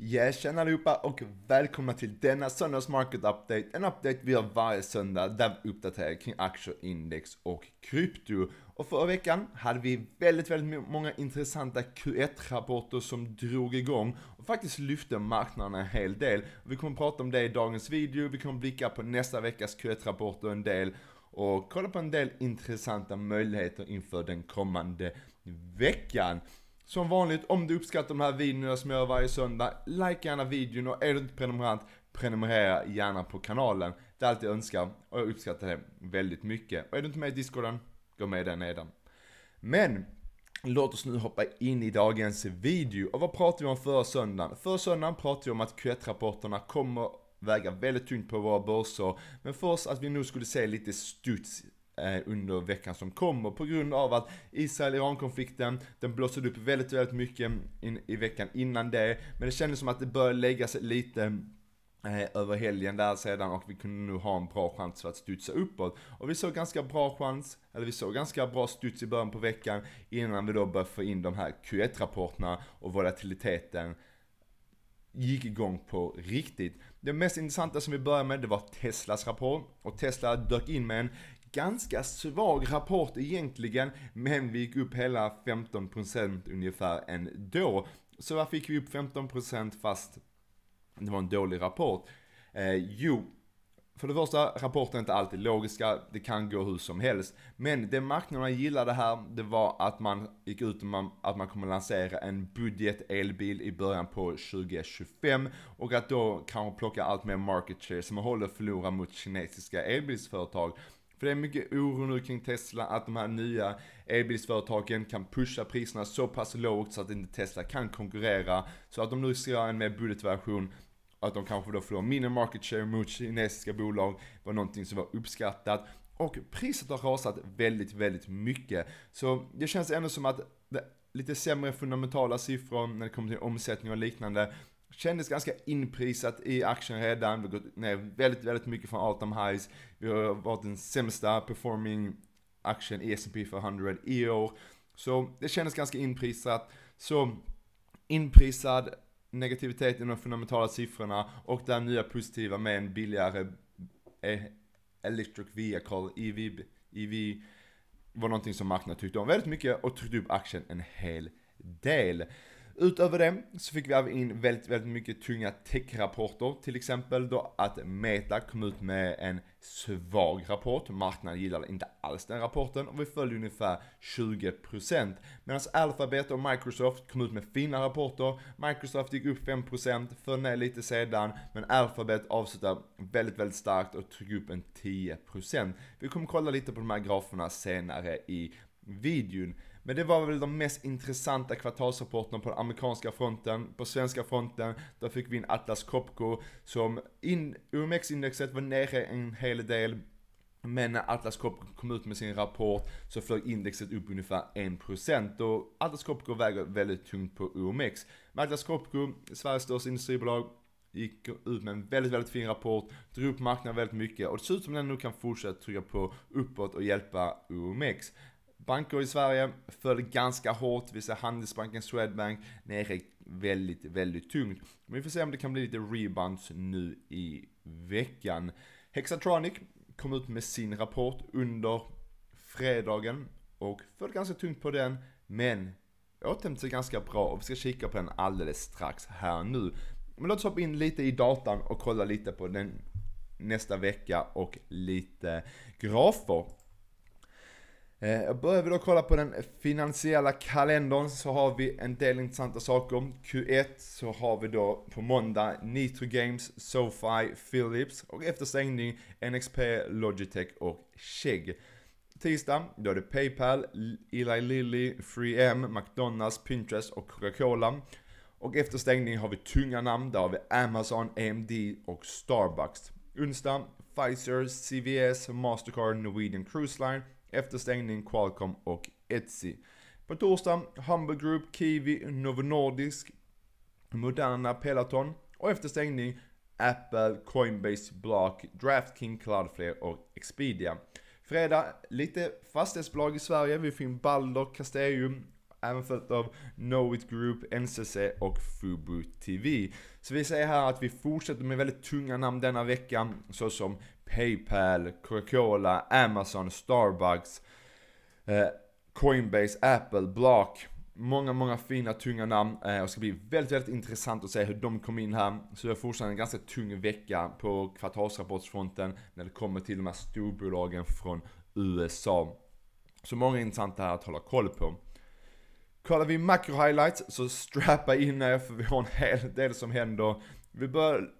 Yes, tjena allihopa och välkomna till denna söndags Market Update. En update vi har varje söndag där vi uppdaterar kring aktier, index och krypto. Och förra veckan hade vi väldigt, väldigt många intressanta Q1-rapporter som drog igång och faktiskt lyfte marknaden en hel del. Vi kommer prata om det i dagens video, vi kommer blicka på nästa veckas Q1-rapporter en del och kolla på en del intressanta möjligheter inför den kommande veckan. Som vanligt, om du uppskattar de här videorna som jag gör varje söndag, like gärna videon och är du inte prenumerant, prenumerera gärna på kanalen. Det är allt jag önskar och jag uppskattar det väldigt mycket. Och är du inte med i discorden, gå med där nedan. Men, låt oss nu hoppa in i dagens video. Och vad pratade vi om förra söndagen? Förra söndagen pratade vi om att Q1-rapporterna kommer väga väldigt tungt på våra börser. Men först att vi nu skulle se lite studs Eh, under veckan som kommer på grund av att Israel-Iran-konflikten, den blossade upp väldigt, väldigt mycket in, i veckan innan det. Men det kändes som att det började lägga sig lite eh, över helgen där sedan och vi kunde nu ha en bra chans för att studsa uppåt. Och vi såg ganska bra chans, eller vi såg ganska bra studs i början på veckan innan vi då började få in de här Q1-rapporterna och volatiliteten gick igång på riktigt. Det mest intressanta som vi började med det var Teslas rapport och Tesla dök in med en Ganska svag rapport egentligen, men vi gick upp hela 15% ungefär ändå. Så varför fick vi upp 15% fast det var en dålig rapport? Eh, jo, för det första, rapporten är inte alltid logiska, det kan gå hur som helst. Men det marknaderna gillade här, det var att man gick ut med att man kommer lansera en budget-elbil i början på 2025 och att då kan man plocka allt mer market share som man håller förlora mot kinesiska elbilsföretag. För det är mycket oro nu kring Tesla att de här nya elbilsföretagen kan pusha priserna så pass lågt så att inte Tesla kan konkurrera. Så att de nu ska göra en mer budgetversion att de kanske då får mindre market share mot kinesiska bolag var någonting som var uppskattat. Och priset har rasat väldigt, väldigt mycket. Så det känns ändå som att lite sämre fundamentala siffror när det kommer till omsättning och liknande kändes ganska inprisat i aktien redan. Vi har gått ner väldigt, väldigt mycket från all time highs. Vi har varit den sämsta performing aktien i S&P 500 i år. Så det kändes ganska inprisat. Så inprisad negativitet i de fundamentala siffrorna och det nya positiva med en billigare eh, Electric Vehicle, EV, EV var någonting som marknaden tyckte om väldigt mycket och tryckte upp aktien en hel del. Utöver det så fick vi även in väldigt, väldigt mycket tunga tech-rapporter. Till exempel då att Meta kom ut med en svag rapport. Marknaden gillade inte alls den rapporten och vi följde ungefär 20%. Medan Alphabet och Microsoft kom ut med fina rapporter. Microsoft gick upp 5%, föll ner lite sedan, men Alphabet avslutade väldigt, väldigt starkt och tog upp en 10%. Vi kommer kolla lite på de här graferna senare i videon. Men det var väl de mest intressanta kvartalsrapporterna på den amerikanska fronten. På svenska fronten, där fick vi in Atlas Copco som in, OMX-indexet var nere en hel del. Men när Atlas Copco kom ut med sin rapport så flög indexet upp ungefär 1% och Atlas Copco väger väldigt tungt på OMX. Men Atlas Copco, Sveriges största industribolag, gick ut med en väldigt, väldigt fin rapport, drog upp marknaden väldigt mycket och det ser ut som den nu kan fortsätta trycka på uppåt och hjälpa OMX. Banker i Sverige föll ganska hårt, vi ser Handelsbanken, Swedbank nere väldigt, väldigt tungt. Men vi får se om det kan bli lite rebounds nu i veckan. Hexatronic kom ut med sin rapport under fredagen och föll ganska tungt på den, men återhämtade sig ganska bra och vi ska kika på den alldeles strax här nu. Men låt oss hoppa in lite i datan och kolla lite på den nästa vecka och lite grafer. Jag eh, börjar vi då kolla på den finansiella kalendern så har vi en del intressanta saker. Q1 så har vi då på måndag Nitro Games, SoFi, Philips och efter stängning NXP, Logitech och Chegg. Tisdag, då är det Paypal, Eli Lilly, 3M, McDonalds, Pinterest och Coca-Cola. Och efter stängning har vi tunga namn, där har vi Amazon, AMD och Starbucks. Onsdag, Pfizer, CVS, Mastercard, Norwegian Cruise Line efter stängning Qualcomm och Etsy. På torsdag Humble Group, Kiwi, Novo Nordisk, Moderna, Pelaton och efter stängning Apple, Coinbase, Block, DraftKings, Cloudflare och Expedia. Fredag, lite fastighetsbolag i Sverige. Vi finner Balder, Castellum, även följt av Knowit Group, NCC och Fubu TV. Så vi säger här att vi fortsätter med väldigt tunga namn denna veckan, såsom Paypal, Coca-Cola, Amazon, Starbucks, eh, Coinbase, Apple, Block. Många, många fina tunga namn eh, och ska bli väldigt, väldigt intressant att se hur de kom in här. Så det är fortfarande en ganska tung vecka på kvartalsrapportsfronten när det kommer till de här storbolagen från USA. Så många intressanta här att hålla koll på. Kollar vi makro highlights så strappa in er för vi har en hel del som händer. Vi börjar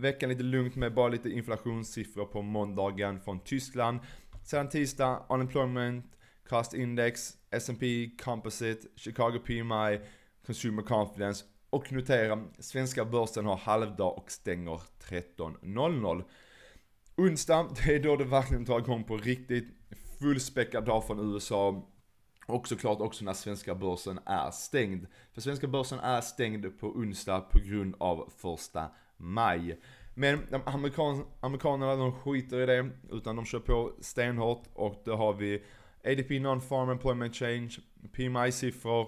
Veckan lite lugnt med bara lite inflationssiffror på måndagen från Tyskland. Sedan tisdag, unemployment, cost index, S&P Composite, Chicago PMI, Consumer Confidence och notera, svenska börsen har halvdag och stänger 13.00. Onsdag, det är då det verkligen tar igång på riktigt. Fullspäckad dag från USA. Och såklart också när svenska börsen är stängd. För svenska börsen är stängd på onsdag på grund av första maj. Men amerikan, amerikanerna de skiter i det, utan de kör på stenhårt och då har vi ADP Non-Farm Employment Change, PMI-siffror,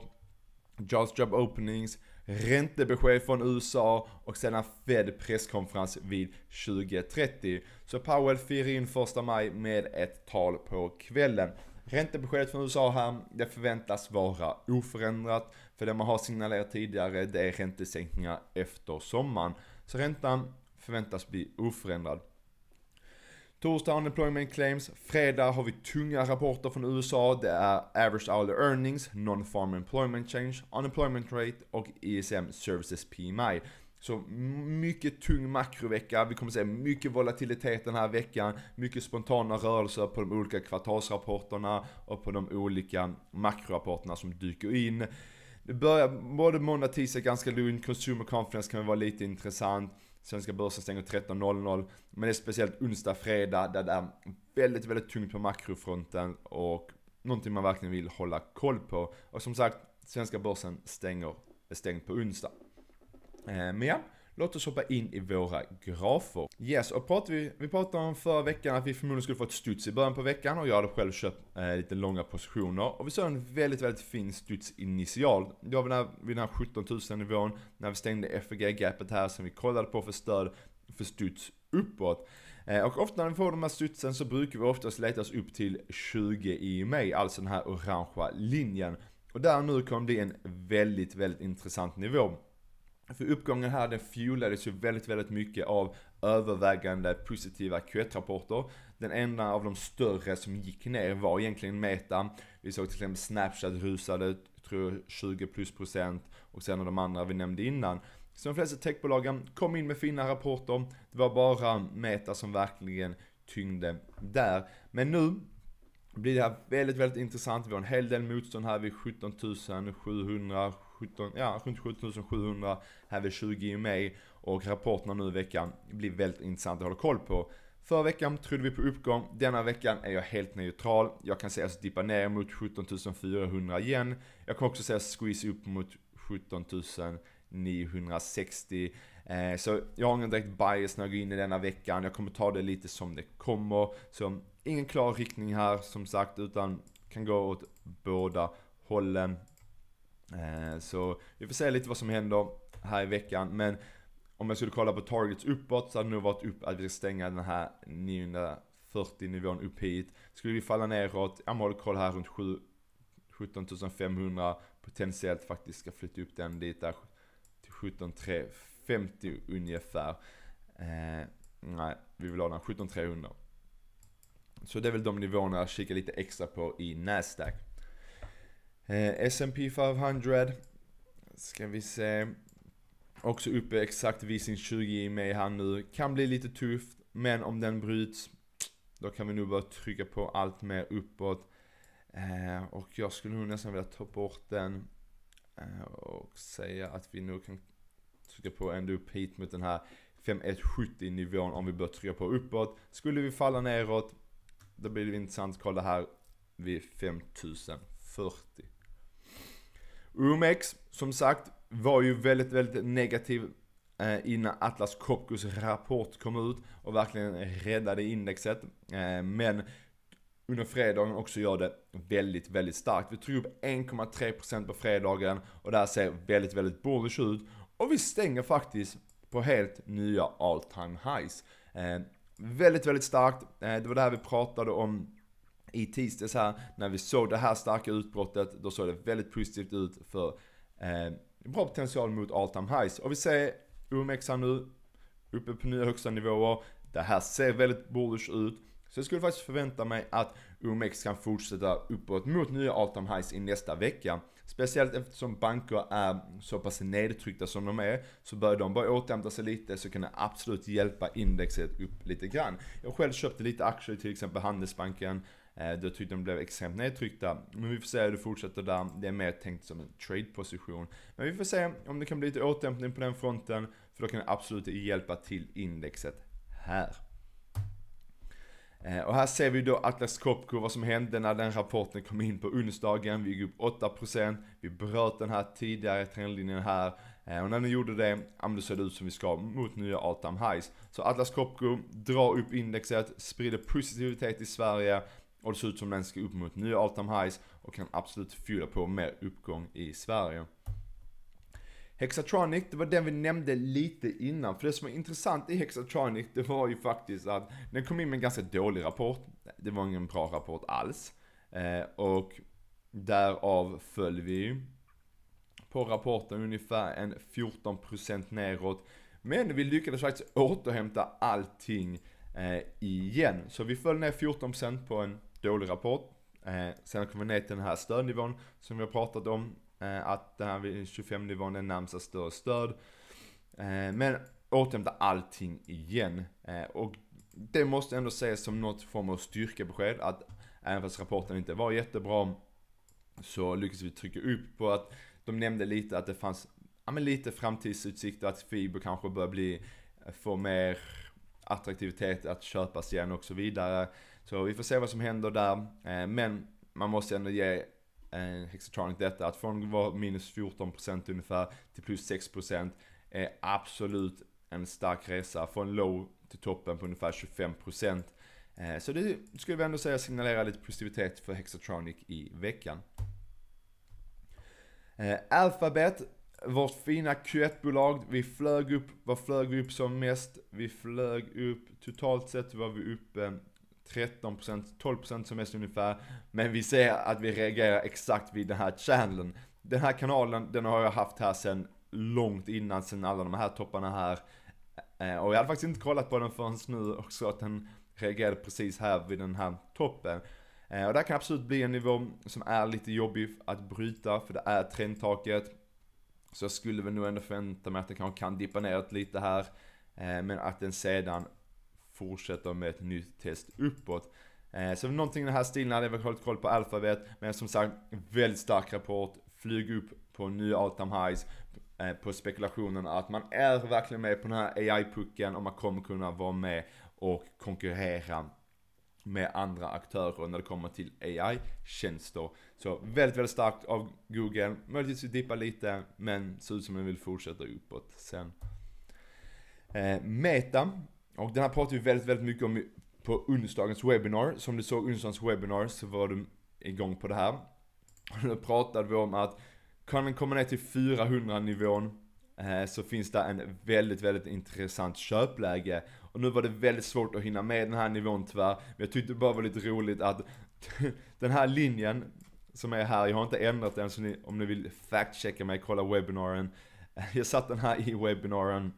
Jobs Job Openings, räntebesked från USA och sedan Fed presskonferens vid 2030. Så Powell firar in första maj med ett tal på kvällen. Räntebeskedet från USA här, det förväntas vara oförändrat. För det man har signalerat tidigare, det är räntesänkningar efter sommaren. Så räntan förväntas bli oförändrad. Torsdag unemployment claims. Fredag har vi tunga rapporter från USA. Det är average hourly earnings, non-farm employment change, unemployment rate och ISM e services PMI. Så mycket tung makrovecka. Vi kommer se mycket volatilitet den här veckan. Mycket spontana rörelser på de olika kvartalsrapporterna och på de olika makrorapporterna som dyker in det börjar både måndag och tisdag ganska lugnt. Consumer Conference kan vara lite intressant. Svenska börsen stänger 13.00. Men det är speciellt onsdag, fredag där det är väldigt, väldigt tungt på makrofronten och någonting man verkligen vill hålla koll på. Och som sagt, svenska börsen stänger, är stängd på onsdag. Eh, men ja, Låt oss hoppa in i våra grafer. Yes, och pratar vi, vi pratade om förra veckan att vi förmodligen skulle få ett studs i början på veckan och jag hade själv köpt eh, lite långa positioner. Och vi såg en väldigt, väldigt fin studs initial. Det var när, vid den här 17 000 nivån, när vi stängde FG-gapet här som vi kollade på för stöd för studs uppåt. Eh, och ofta när vi får de här studsen så brukar vi oftast leta oss upp till 20 IMA, alltså den här orangea linjen. Och där nu kommer det bli en väldigt, väldigt intressant nivå. För uppgången här den fuelades ju väldigt, väldigt mycket av övervägande positiva Q1-rapporter. Den enda av de större som gick ner var egentligen Meta. Vi såg till exempel Snapchat rusade, tror jag, 20 plus procent och sen de andra vi nämnde innan. Så de flesta techbolagen kom in med fina rapporter. Det var bara Meta som verkligen tyngde där. Men nu blir det här väldigt, väldigt intressant. Vi har en hel del motstånd här vid 17 700 17, ja, runt 7700 här vid 20 i maj. Och rapporterna nu i veckan blir väldigt intressanta att hålla koll på. Förra veckan trodde vi på uppgång, denna veckan är jag helt neutral. Jag kan se oss dippa ner mot 17 400 igen. Jag kan också se oss squeeze upp mot 17 960. Eh, så jag har ingen direkt bias när jag går in i denna veckan. Jag kommer ta det lite som det kommer. Så ingen klar riktning här som sagt utan kan gå åt båda hållen. Eh, så vi får se lite vad som händer här i veckan. Men om jag skulle kolla på targets uppåt så hade det nog varit upp att vi ska stänga den här 940 nivån upp hit. Skulle vi falla neråt, jag håller koll här runt 7, 17 500. Potentiellt faktiskt ska flytta upp den dit där till 17350 ungefär. Eh, nej, vi vill ha den 17300. Så det är väl de nivåerna jag kikar lite extra på i Nasdaq. Eh, S&P 500 ska vi se. Också uppe exakt vid sin 20 i mig här nu. Kan bli lite tufft, men om den bryts då kan vi nu bara trycka på allt mer uppåt. Eh, och jag skulle nog nästan vilja ta bort den eh, och säga att vi nu kan trycka på ända upp hit mot den här 5170 nivån om vi börjar trycka på uppåt. Skulle vi falla neråt, då blir det intressant att kolla här vid 5040. Umex, som sagt, var ju väldigt, väldigt negativ eh, innan Atlas Copcos rapport kom ut och verkligen räddade indexet. Eh, men under fredagen också gör det väldigt, väldigt starkt. Vi tror upp 1,3% på fredagen och det här ser väldigt, väldigt bullish ut. Och vi stänger faktiskt på helt nya all time highs. Eh, väldigt, väldigt starkt. Eh, det var det här vi pratade om i tisdags här när vi såg det här starka utbrottet. Då såg det väldigt positivt ut för eh, bra potential mot all time highs. Och vi ser OMX här nu uppe på nya högsta nivåer. Det här ser väldigt bullish ut. Så jag skulle faktiskt förvänta mig att OMX kan fortsätta uppåt mot nya all time highs i nästa vecka. Speciellt eftersom banker är så pass nedtryckta som de är, så börjar de bara återhämta sig lite så kan det absolut hjälpa indexet upp lite grann. Jag själv köpte lite aktier, i till exempel Handelsbanken, Eh, då tyckte de blev extremt nedtryckta. Men vi får se hur det fortsätter där. Det är mer tänkt som en trade-position. Men vi får se om det kan bli lite återhämtning på den fronten. För då kan det absolut hjälpa till indexet här. Eh, och här ser vi då Atlas Copco, vad som hände när den rapporten kom in på onsdagen. Vi gick upp 8%, vi bröt den här tidigare trendlinjen här. Eh, och när ni gjorde det, ja då ser det ut som vi ska mot nya all time highs. Så Atlas Copco drar upp indexet, sprider positivitet i Sverige. Och det ser ut som den ska upp mot nya all time highs och kan absolut fylla på mer uppgång i Sverige. Hexatronic, det var den vi nämnde lite innan. För det som var intressant i Hexatronic, det var ju faktiskt att den kom in med en ganska dålig rapport. Det var ingen bra rapport alls. Eh, och därav föll vi på rapporten ungefär en 14% neråt. Men vi lyckades faktiskt återhämta allting eh, igen. Så vi föll ner 14% på en dålig rapport. Eh, sen kommer vi ner till den här stödnivån som vi har pratat om. Eh, att den här 25-nivån är närmsta större stöd. Eh, men återhämta allting igen. Eh, och det måste ändå ses som något form av styrkebesked att även fast rapporten inte var jättebra så lyckades vi trycka upp på att de nämnde lite att det fanns ja, men lite framtidsutsikter att Fibo kanske börjar bli eh, få mer attraktivitet att köpas igen och så vidare. Så vi får se vad som händer där. Eh, men man måste ändå ge eh, Hexatronic detta, att från att vara minus 14% ungefär till plus 6% är absolut en stark resa. Från low till toppen på ungefär 25%. Eh, så det skulle vi ändå säga signalerar lite positivitet för Hexatronic i veckan. Alphabet vårt fina Q1-bolag, vi flög upp, vad flög vi upp som mest? Vi flög upp, totalt sett var vi uppe 13%, 12% som mest ungefär. Men vi ser att vi reagerar exakt vid den här channeln. Den här kanalen, den har jag haft här sen långt innan, sen alla de här topparna här. Eh, och jag hade faktiskt inte kollat på den förrän nu också, att den reagerade precis här vid den här toppen. Eh, och det här kan absolut bli en nivå som är lite jobbig att bryta, för det är trendtaket. Så jag skulle väl nog ändå förvänta mig att den kanske kan dippa neråt lite här. Eh, men att den sedan fortsätter med ett nytt test uppåt. Eh, så någonting i den här stilen hade jag väl hållit koll på alfabet. Men som sagt, väldigt stark rapport. Flyg upp på nya all time highs. Eh, på spekulationen att man är verkligen med på den här AI-pucken och man kommer kunna vara med och konkurrera med andra aktörer när det kommer till AI-tjänster. Så väldigt, väldigt starkt av Google. Möjligtvis dippa lite, men ser ut som den vill fortsätta uppåt sen. Eh, Meta, och den här pratade vi väldigt, väldigt mycket om på onsdagens webbinar. Som du såg onsdagens webbinar så var du igång på det här. Och då pratade vi om att kan den komma ner till 400 nivån eh, så finns det en väldigt, väldigt intressant köpläge. Och nu var det väldigt svårt att hinna med den här nivån tyvärr. Men jag tyckte det bara var lite roligt att den här linjen som är här. Jag har inte ändrat den, så ni, om ni vill Factchecka mig, kolla webbinaren. Jag satt den här i webbinaren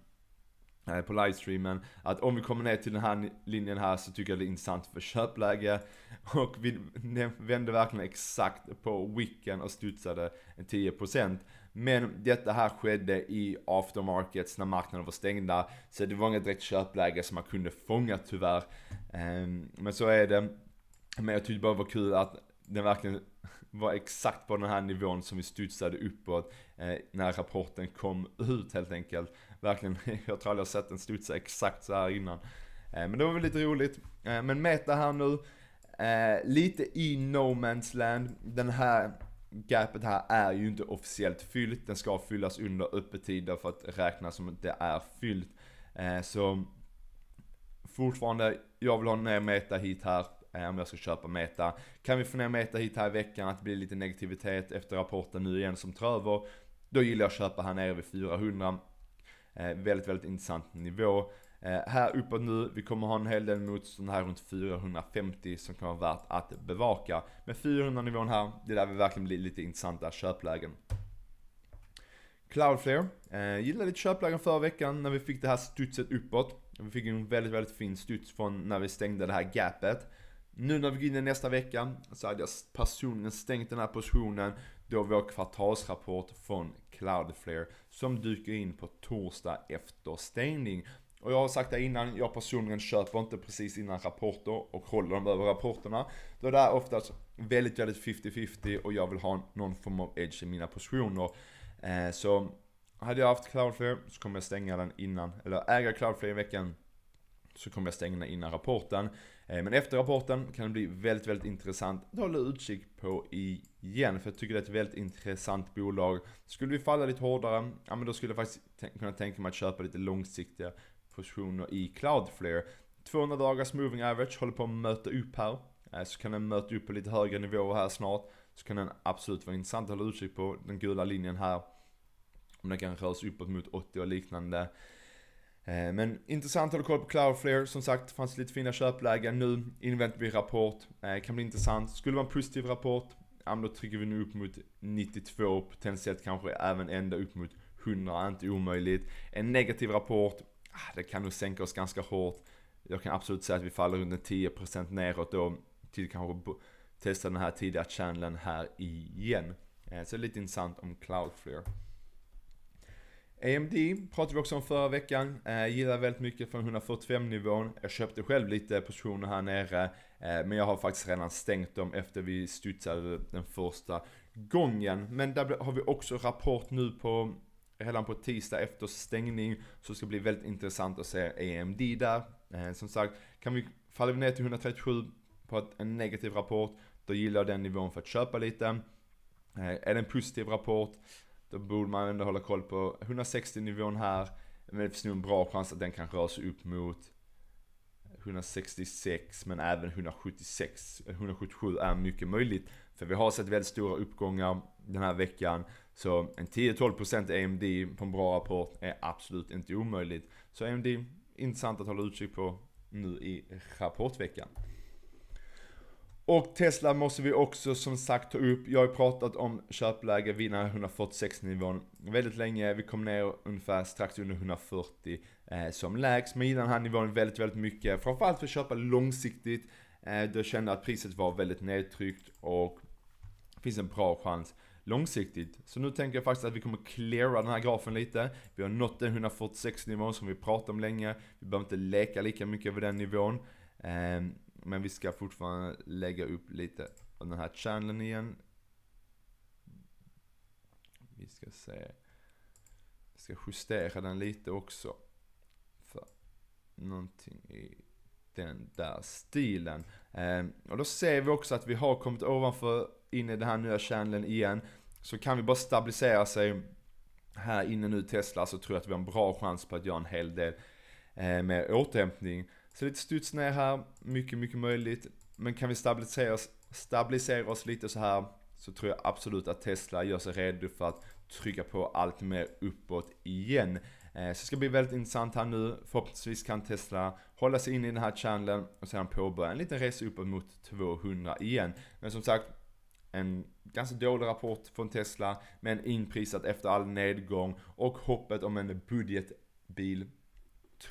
eh, på livestreamen. Att om vi kommer ner till den här linjen här så tycker jag det är intressant för köpläge. Och vi vände verkligen exakt på wicken och studsade 10%. Men detta här skedde i aftermarkets när marknaden var stängda. Så det var inget direkt köpläge som man kunde fånga tyvärr. Ehm, men så är det. Men jag tyckte bara det var kul att den verkligen var exakt på den här nivån som vi studsade uppåt eh, när rapporten kom ut helt enkelt. Verkligen, jag tror aldrig jag sett den studsa exakt så här innan. Eh, men det var väl lite roligt. Eh, men Meta här nu, lite i No Man's Land. Den här gapet här är ju inte officiellt fyllt. Den ska fyllas under öppettider för att räknas som att det är fyllt. så fortfarande, jag vill ha ner Meta hit här Eh, om jag ska köpa Meta. Kan vi få ner Meta hit här i veckan, att det blir lite negativitet efter rapporten nu igen som tar över, då gillar jag att köpa här nere vid 400. Eh, väldigt, väldigt intressant nivå. Eh, här uppåt nu, vi kommer ha en hel del motstånd här runt 450 som kan vara värt att bevaka. Men 400 nivån här, det är där vi verkligen blir lite intressanta köplägen. Cloudflare, eh, gillade lite köplägen förra veckan när vi fick det här studset uppåt. Vi fick en väldigt, väldigt fin studs från när vi stängde det här gapet. Nu när vi går in i nästa vecka så hade jag personligen stängt den här positionen då vår kvartalsrapport från Cloudflare som dyker in på torsdag efter stängning. Och jag har sagt det innan, jag personligen köper inte precis innan rapporter och håller dem över rapporterna. Då det är oftast väldigt, väldigt 50-50 och jag vill ha någon form av edge i mina positioner. Eh, så hade jag haft Cloudflare så kommer jag stänga den innan, eller äga Cloudflare i veckan så kommer jag stänga den innan rapporten. Eh, men efter rapporten kan det bli väldigt, väldigt intressant att hålla utkik på igen. För jag tycker det är ett väldigt intressant bolag. Skulle vi falla lite hårdare, ja men då skulle jag faktiskt kunna tänka mig att köpa lite långsiktiga positioner i Cloudflare. 200 dagars moving average håller på att möta upp här. Eh, så kan den möta upp på lite högre nivåer här snart. Så kan den absolut vara intressant att hålla utkik på den gula linjen här. Om den kan röra sig uppåt mot 80 och liknande. Eh, men intressant att hålla koll på Cloudflare. Som sagt, fanns lite fina köplägen nu. Inväntar vi rapport. Eh, kan bli intressant. Skulle vara en positiv rapport, ja, då trycker vi nu upp mot 92, potentiellt kanske även ända upp mot 100, inte omöjligt. En negativ rapport, ah, det kan nog sänka oss ganska hårt. Jag kan absolut säga att vi faller under 10% neråt då, till kanske testa den här tidiga channeln här igen. Eh, så det är lite intressant om Cloudflare. AMD pratade vi också om förra veckan. Eh, gillar väldigt mycket från 145 nivån. Jag köpte själv lite positioner här nere. Eh, men jag har faktiskt redan stängt dem efter vi studsade den första gången. Men där har vi också rapport nu på redan på tisdag efter stängning. Så det ska bli väldigt intressant att se AMD där. Eh, som sagt, kan vi, faller vi ner till 137 på ett, en negativ rapport, då gillar jag den nivån för att köpa lite. Eh, är det en positiv rapport, då borde man ändå hålla koll på 160 nivån här. Men det finns nog en bra chans att den kan röra sig upp mot 166 men även 176. 177 är mycket möjligt. För vi har sett väldigt stora uppgångar den här veckan. Så en 10-12% AMD på en bra rapport är absolut inte omöjligt. Så AMD, intressant att hålla utkik på nu i rapportveckan. Och Tesla måste vi också som sagt ta upp. Jag har ju pratat om köpläge, vinnare 146 nivån väldigt länge. Vi kom ner ungefär strax under 140 eh, som lägst. Men gillar den här nivån väldigt, väldigt mycket. Framförallt för att köpa långsiktigt. Eh, då kände jag att priset var väldigt nedtryckt och finns en bra chans långsiktigt. Så nu tänker jag faktiskt att vi kommer cleara den här grafen lite. Vi har nått den 146 nivån som vi pratade om länge. Vi behöver inte leka lika mycket över den nivån. Eh, men vi ska fortfarande lägga upp lite av den här channeln igen. Vi ska se. Vi ska justera den lite också. För någonting i den där stilen. Eh, och då ser vi också att vi har kommit ovanför in i den här nya channeln igen. Så kan vi bara stabilisera sig här inne nu Tesla så tror jag att vi har en bra chans på att göra en hel del eh, med återhämtning. Så lite studs ner här, mycket, mycket möjligt. Men kan vi stabilisera oss, stabilisera oss lite så här så tror jag absolut att Tesla gör sig redo för att trycka på allt mer uppåt igen. Eh, så det ska bli väldigt intressant här nu. Förhoppningsvis kan Tesla hålla sig in i den här channeln och sedan påbörja en liten resa uppåt mot 200 igen. Men som sagt, en ganska dålig rapport från Tesla, men inprisat efter all nedgång och hoppet om en budgetbil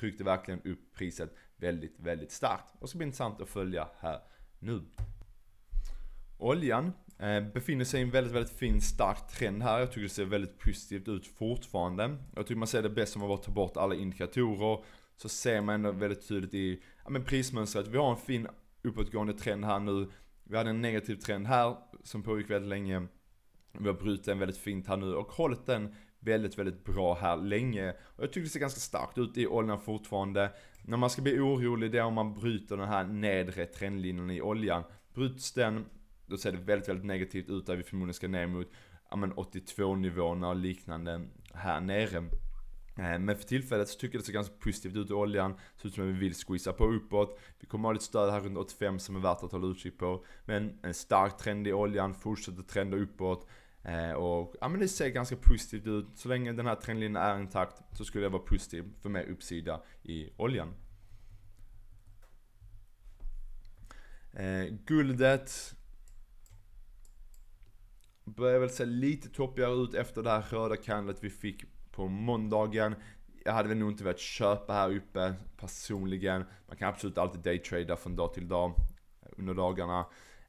tryckte verkligen upp priset väldigt, väldigt starkt. Och så blir det intressant att följa här nu. Oljan eh, befinner sig i en väldigt, väldigt fin stark trend här. Jag tycker det ser väldigt positivt ut fortfarande. Jag tycker man ser det bäst om man bara tar bort alla indikatorer. Så ser man ändå väldigt tydligt i ja, men prismönstret. Vi har en fin uppåtgående trend här nu. Vi hade en negativ trend här som pågick väldigt länge. Vi har brutit den väldigt fint här nu och hållit den väldigt, väldigt bra här länge. Och jag tycker det ser ganska starkt ut i oljan fortfarande. När man ska bli orolig det är om man bryter den här nedre trendlinjen i oljan. Bryts den, då ser det väldigt, väldigt negativt ut där vi förmodligen ska ner mot ja, men 82 nivåerna och liknande här nere. Eh, men för tillfället så tycker jag det ser ganska positivt ut i oljan. Ser ut som att vi vill squeeza på uppåt. Vi kommer ha lite stöd här runt 85 som är värt att hålla utkik på. Men en stark trend i oljan, fortsätter trenda uppåt. Eh, och ja, men det ser ganska positivt ut. Så länge den här trendlinjen är intakt så skulle jag vara positiv för mer uppsida i oljan. Eh, guldet börjar väl se lite toppigare ut efter det här röda candlet vi fick på måndagen. Jag hade väl nog inte velat köpa här uppe personligen. Man kan absolut alltid daytrada från dag till dag eh, under dagarna.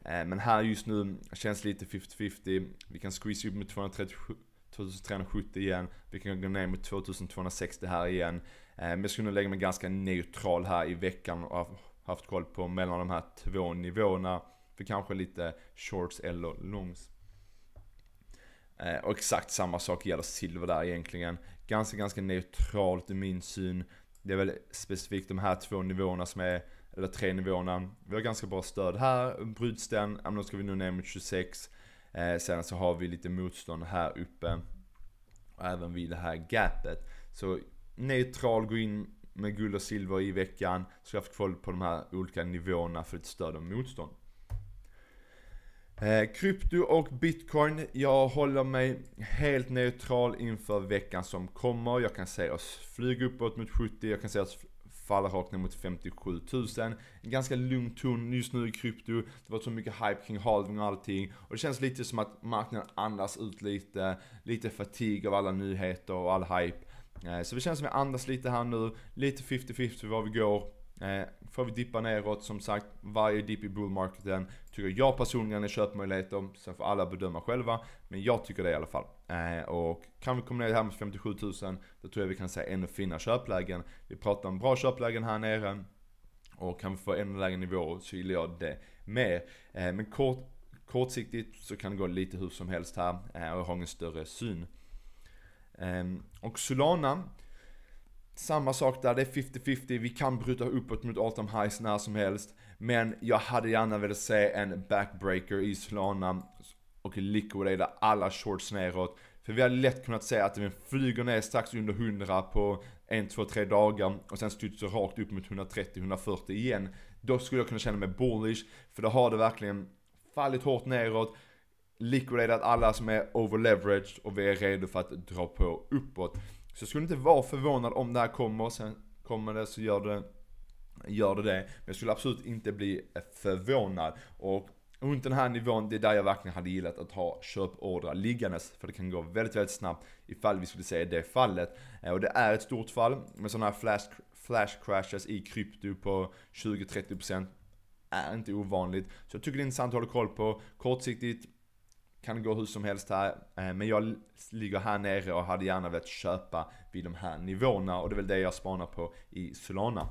Eh, men här just nu känns lite 50-50. Vi kan squeeze upp med 2370 igen. Vi kan gå ner mot 2260 här igen. Eh, men jag skulle nog lägga mig ganska neutral här i veckan och haft koll på mellan de här två nivåerna. För kanske lite shorts eller longs. Eh, och exakt samma sak gäller silver där egentligen. Ganska, ganska neutralt i min syn. Det är väl specifikt de här två nivåerna som är eller tre nivåerna. Vi har ganska bra stöd här. Bryts den, då ska vi nu ner mot 26. Eh, sen så har vi lite motstånd här uppe. Och även vid det här gapet. Så neutral, gå in med guld och silver i veckan. Så jag har koll på de här olika nivåerna för ett stöd och motstånd. Eh, krypto och bitcoin. Jag håller mig helt neutral inför veckan som kommer. Jag kan se oss flyga uppåt mot 70. Jag kan se oss falla rakt ner mot 57 000. En ganska lugn ton just nu i krypto. Det var så mycket hype kring halving och allting. Och det känns lite som att marknaden andas ut lite. Lite fatig av alla nyheter och all hype. Eh, så det känns som att vi andas lite här nu. Lite 50-50 var vi går. Eh, får vi dippa neråt, som sagt, varje dipp i bullmarketen tycker jag personligen är köpmöjligheter. Sen får alla bedöma själva, men jag tycker det i alla fall. Eh, och kan vi komma ner här med 57 000, då tror jag vi kan se ännu finare köplägen. Vi pratar om bra köplägen här nere. Och kan vi få ännu lägre nivåer så gillar jag det mer. Eh, men kort, kortsiktigt så kan det gå lite hur som helst här. Eh, och jag har ingen större syn. Ehm, och Solana. Samma sak där, det är 50-50. Vi kan bryta uppåt mot all time highs när som helst. Men jag hade gärna velat se en backbreaker i Solana och liquidata alla shorts neråt. För vi har lätt kunnat se att den flyger ner strax under 100 på 1, 2, 3 dagar och sen studsar rakt upp mot 130-140 igen. Då skulle jag kunna känna mig bullish, för då har det verkligen fallit hårt neråt, liquidatat alla som är overleveraged och vi är redo för att dra på uppåt. Så jag skulle inte vara förvånad om det här kommer, sen kommer det så gör det gör det det. Men jag skulle absolut inte bli förvånad. Och Runt den här nivån, det är där jag verkligen hade gillat att ha köpordrar liggandes. För det kan gå väldigt, väldigt snabbt ifall vi skulle se det fallet. Eh, och det är ett stort fall med sådana här flash, flash crashes i krypto på 20-30% är inte ovanligt. Så jag tycker det är intressant att hålla koll på. Kortsiktigt kan det gå hur som helst här. Eh, men jag ligger här nere och hade gärna velat köpa vid de här nivåerna. Och det är väl det jag spanar på i Solana.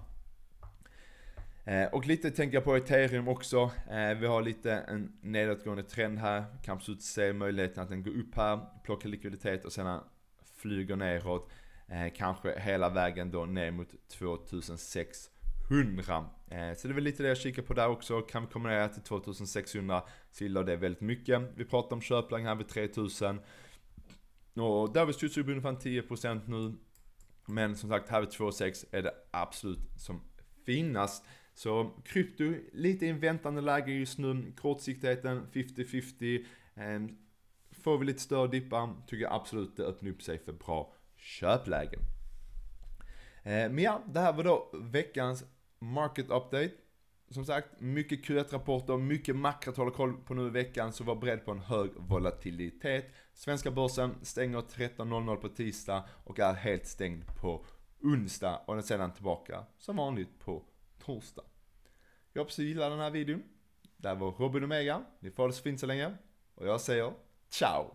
Eh, och lite tänker jag på ethereum också. Eh, vi har lite en nedåtgående trend här. Kanske ser möjligheten att den går upp här, plockar likviditet och sen flyger neråt. Eh, kanske hela vägen då ner mot 2600. så det är väl lite det jag kikar på där också. Kan vi kombinera till 2600 så gillar det väldigt mycket. Vi pratar om köplang här vid 3000. Och där har vi studsat upp ungefär 10% nu. Men som sagt, här vid 2600 är det absolut som finast. Så krypto, lite i en väntande läge just nu. Kortsiktigheten 50-50. Ehm, får vi lite större dippar tycker jag absolut det öppnar upp sig för bra köplägen. Ehm, men ja, det här var då veckans market update. Som sagt, mycket Q1-rapporter, mycket makro att hålla koll på nu i veckan, så var beredd på en hög volatilitet. Svenska börsen stänger 13.00 på tisdag och är helt stängd på onsdag och är sedan tillbaka som vanligt på torsdag. Jag hoppas du gillar den här videon. Det här var Robin Omega. Ni får ha det så fint så länge. Och jag säger ciao!